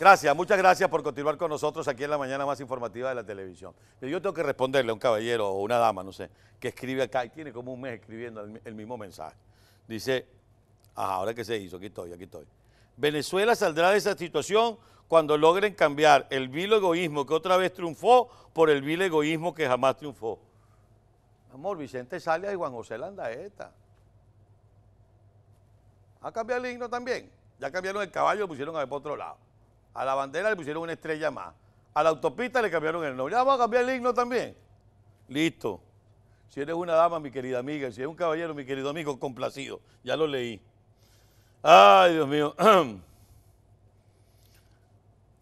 Gracias, muchas gracias por continuar con nosotros aquí en la mañana más informativa de la televisión. Yo tengo que responderle a un caballero o una dama, no sé, que escribe acá y tiene como un mes escribiendo el, mismo mensaje. Dice, ah, ahora que se hizo, aquí estoy, aquí estoy. Venezuela saldrá de esa situación cuando logren cambiar el vil egoísmo que otra vez triunfó por el vil egoísmo que jamás triunfó. Amor, Vicente Salia y Juan José Landaeta. Ha cambiado el himno también. Ya cambiaron el caballo y pusieron a ver por otro lado. A la bandera le pusieron una estrella más. A la autopista le cambiaron el nombre. Ya vamos a cambiar el himno también. Listo. Si eres una dama, mi querida amiga, si eres un caballero, mi querido amigo, complacido. Ya lo leí. Ay, Dios mío.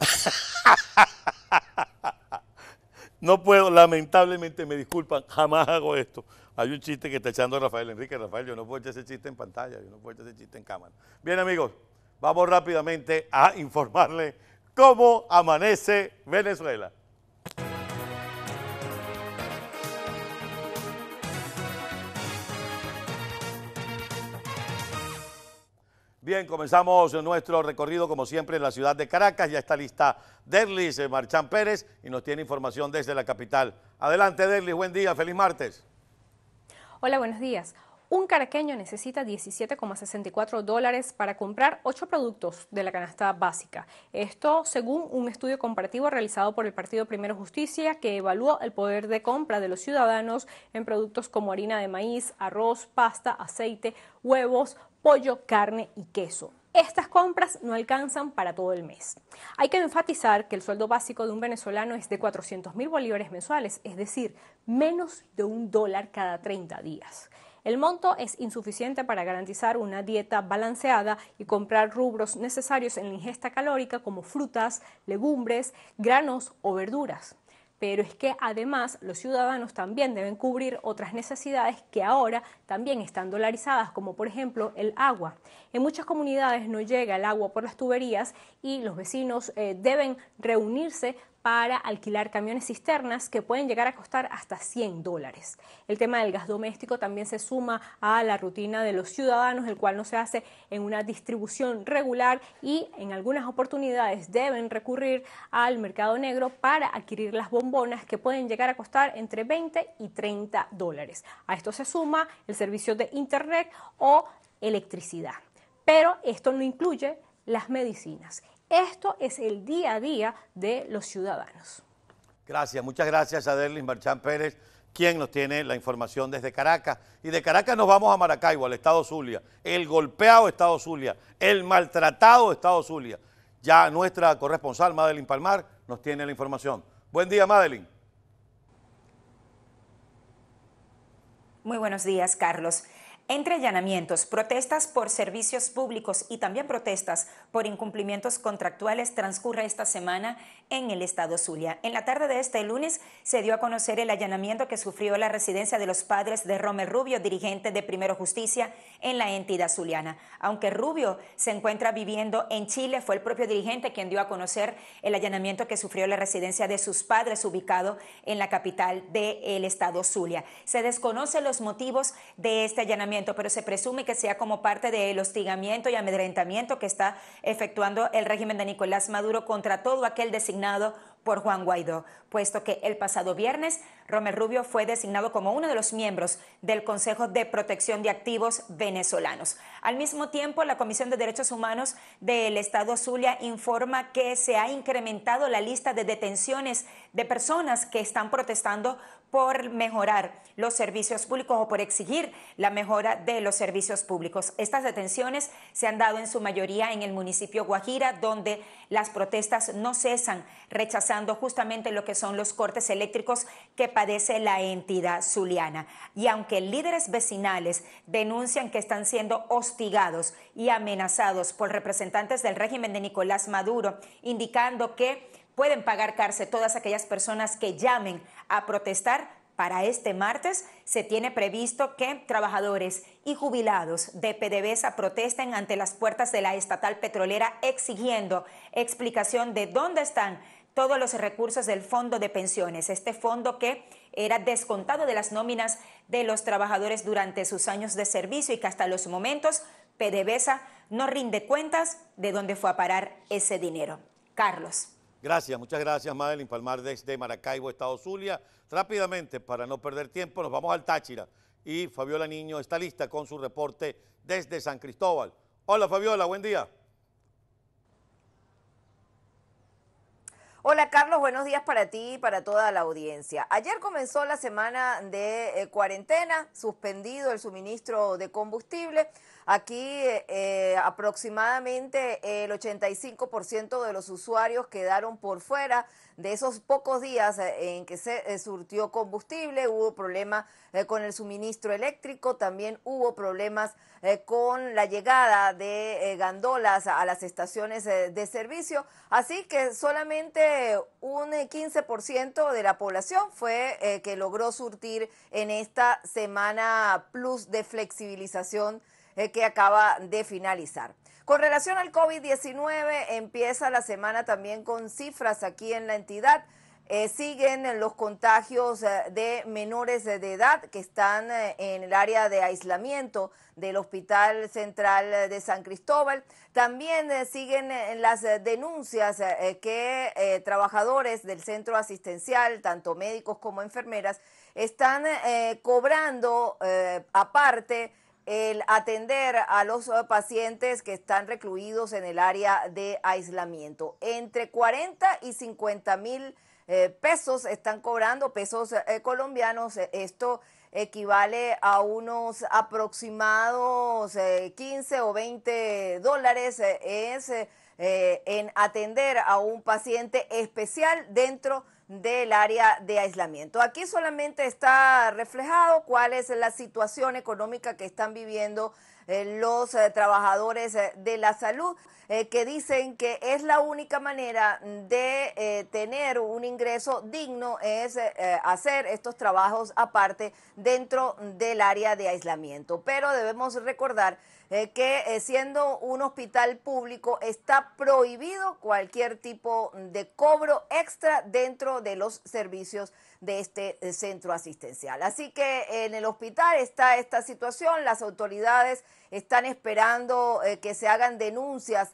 No puedo, lamentablemente, me disculpan, jamás hago esto. Hay un chiste que está echando Rafael Enrique. Rafael, yo no puedo echar ese chiste en pantalla, yo no puedo echar ese chiste en cámara. Bien, amigos, Vamos rápidamente a informarle cómo amanece Venezuela. Bien, comenzamos nuestro recorrido como siempre en la ciudad de Caracas. Ya está lista Derlis eh, Marchán Pérez y nos tiene información desde la capital. Adelante Derlis, buen día, feliz martes. Hola, buenos días. Un caraqueño necesita 17,64 dólares para comprar 8 productos de la canasta básica. Esto según un estudio comparativo realizado por el Partido Primero Justicia que evaluó el poder de compra de los ciudadanos en productos como harina de maíz, arroz, pasta, aceite, huevos, pollo, carne y queso estas compras no alcanzan para todo el mes. Hay que enfatizar que el sueldo básico de un venezolano es de 400 mil bolívares mensuales, es decir, menos de un dólar cada 30 días. El monto es insuficiente para garantizar una dieta balanceada y comprar rubros necesarios en la ingesta calórica como frutas, legumbres, granos o verduras pero es que además los ciudadanos también deben cubrir otras necesidades que ahora también están dolarizadas, como por ejemplo el agua. En muchas comunidades no llega el agua por las tuberías y los vecinos eh, deben reunirse para alquilar camiones cisternas que pueden llegar a costar hasta 100 dólares. El tema del gas doméstico también se suma a la rutina de los ciudadanos, el cual no se hace en una distribución regular y en algunas oportunidades deben recurrir al mercado negro para adquirir las bombonas que pueden llegar a costar entre 20 y 30 dólares. A esto se suma el servicio de internet o electricidad. Pero esto no incluye las medicinas. Esto es el día a día de los ciudadanos. Gracias, muchas gracias a Derlis Marchán Pérez, quien nos tiene la información desde Caracas. Y de Caracas nos vamos a Maracaibo, al Estado Zulia, el golpeado Estado Zulia, el maltratado Estado Zulia. Ya nuestra corresponsal, Madeline Palmar, nos tiene la información. Buen día, Madeline. Muy buenos días, Carlos. Entre allanamientos, protestas por servicios públicos y también protestas por incumplimientos contractuales transcurre esta semana en el estado Zulia. En la tarde de este lunes se dio a conocer el allanamiento que sufrió la residencia de los padres de Romer Rubio, dirigente de Primero Justicia en la entidad zuliana. Aunque Rubio se encuentra viviendo en Chile, fue el propio dirigente quien dio a conocer el allanamiento que sufrió la residencia de sus padres ubicado en la capital del estado Zulia. Se desconocen los motivos de este allanamiento pero se presume que sea como parte del hostigamiento y amedrentamiento que está efectuando el régimen de Nicolás Maduro contra todo aquel designado por Juan Guaidó, puesto que el pasado viernes Romel Rubio fue designado como uno de los miembros del Consejo de Protección de Activos Venezolanos. Al mismo tiempo, la Comisión de Derechos Humanos del Estado Zulia informa que se ha incrementado la lista de detenciones de personas que están protestando por mejorar los servicios públicos o por exigir la mejora de los servicios públicos. Estas detenciones se han dado en su mayoría en el municipio Guajira, donde las protestas no cesan, rechazando justamente lo que son los cortes eléctricos que padece la entidad zuliana. Y aunque líderes vecinales denuncian que están siendo hostigados y amenazados por representantes del régimen de Nicolás Maduro, indicando que pueden pagar cárcel todas aquellas personas que llamen a protestar. Para este martes se tiene previsto que trabajadores y jubilados de PDVSA protesten ante las puertas de la estatal petrolera exigiendo explicación de dónde están todos los recursos del fondo de pensiones, este fondo que era descontado de las nóminas de los trabajadores durante sus años de servicio y que hasta los momentos PDVSA no rinde cuentas de dónde fue a parar ese dinero. Carlos. Gracias, muchas gracias, Madeline Palmar desde Maracaibo, Estado Zulia. Rápidamente, para no perder tiempo, nos vamos al Táchira. Y Fabiola Niño está lista con su reporte desde San Cristóbal. Hola, Fabiola, buen día. Hola Carlos, buenos días para ti y para toda la audiencia. Ayer comenzó la semana de eh, cuarentena, suspendido el suministro de combustible. Aquí eh, eh, aproximadamente el 85% de los usuarios quedaron por fuera de esos pocos días eh, en que se eh, surtió combustible, hubo problemas eh, con el suministro eléctrico, también hubo problemas con la llegada de gandolas a las estaciones de servicio, así que solamente un 15% de la población fue que logró surtir en esta semana plus de flexibilización que acaba de finalizar. Con relación al COVID-19, empieza la semana también con cifras aquí en la entidad. Eh, siguen los contagios eh, de menores de edad que están eh, en el área de aislamiento del Hospital Central de San Cristóbal. También siguen las denuncias que trabajadores del centro asistencial, tanto médicos como enfermeras, están cobrando aparte el atender a los eh, pacientes que están recluidos en el área de aislamiento. Entre 40 y 50 mil eh, pesos están cobrando, pesos eh, colombianos. Esto equivale a unos aproximados 15 o 20 dólares. es en atender a un paciente especial dentro de del área de aislamiento. Aquí solamente está reflejado cuál es la situación económica que están viviendo eh, los eh, trabajadores eh, de la salud, que dicen que es la única manera de tener un ingreso digno, es hacer estos trabajos aparte dentro del área de aislamiento. Pero debemos recordar eh, que eh, siendo un hospital público está prohibido cualquier tipo de cobro extra dentro de los servicios de este eh, centro asistencial. Así que en el hospital está esta situación, las autoridades están esperando que se hagan denuncias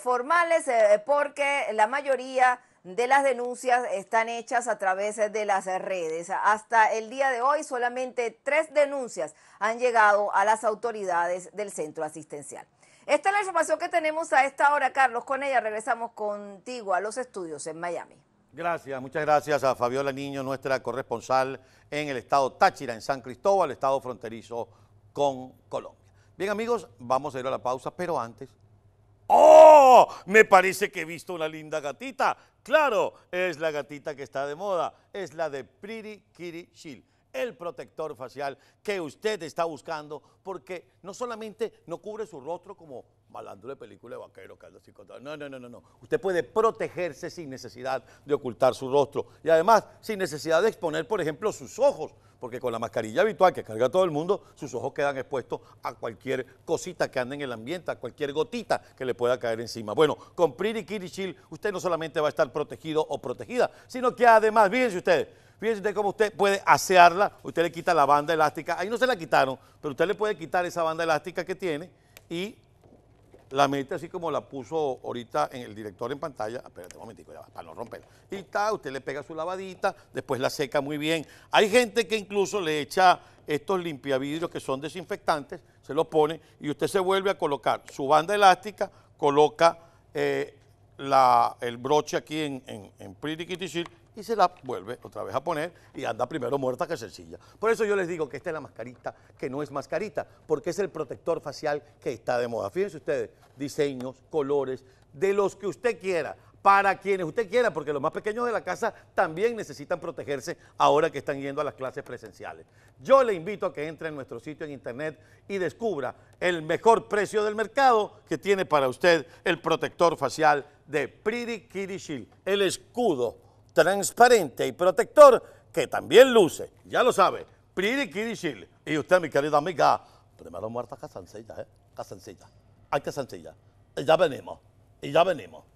formales porque la mayoría de las denuncias están hechas a través de las redes. Hasta el día de hoy solamente tres denuncias han llegado a las autoridades del centro asistencial. Esta es la información que tenemos a esta hora, Carlos. Con ella regresamos contigo a los estudios en Miami. Gracias, muchas gracias a Fabiola Niño, nuestra corresponsal en el estado Táchira, en San Cristóbal, estado fronterizo con Colombia. Bien amigos, vamos a ir a la pausa, pero antes ¡Oh! Me parece que he visto una linda gatita. Claro, es la gatita que está de moda. Es la de Pretty Kitty Shield, el protector facial que usted está buscando porque no solamente no cubre su rostro como malandro de película de vaquero, Carlos No, no, no, no, no. Usted puede protegerse sin necesidad de ocultar su rostro y además sin necesidad de exponer, por ejemplo, sus ojos, porque con la mascarilla habitual que carga todo el mundo, sus ojos quedan expuestos a cualquier cosita que ande en el ambiente, a cualquier gotita que le pueda caer encima. Bueno, con Pretty Kitty Shield usted no solamente va a estar protegido o protegida, sino que además, fíjense ustedes, Fíjense usted cómo usted puede asearla, usted le quita la banda elástica, ahí no se la quitaron, pero usted le puede quitar esa banda elástica que tiene y la mete así como la puso ahorita en el director en pantalla, espérate un momentico, para no romper. Y está, usted le pega su lavadita, después la seca muy bien. Hay gente que incluso le echa estos limpiavidrios que son desinfectantes, se los pone y usted se vuelve a colocar su banda elástica, coloca eh, el broche aquí en, Pretty Kitty Shield y se la vuelve otra vez a poner y anda primero muerta que sencilla. Por eso yo les digo que esta es la mascarita que no es mascarita, porque es el protector facial que está de moda. Fíjense ustedes, diseños, colores, de los que usted quiera para quienes usted quiera, porque los más pequeños de la casa también necesitan protegerse ahora que están yendo a las clases presenciales. Yo le invito a que entre en nuestro sitio en internet y descubra el mejor precio del mercado que tiene para usted el protector facial de Pretty Kitty Shield, el escudo transparente y protector que también luce, ya lo sabe, Pretty Kitty Shield. Y usted, mi querida amiga, primero muerta casancilla, ¿eh? Casancilla. Hay casancilla. Y ya venimos, y ya venimos.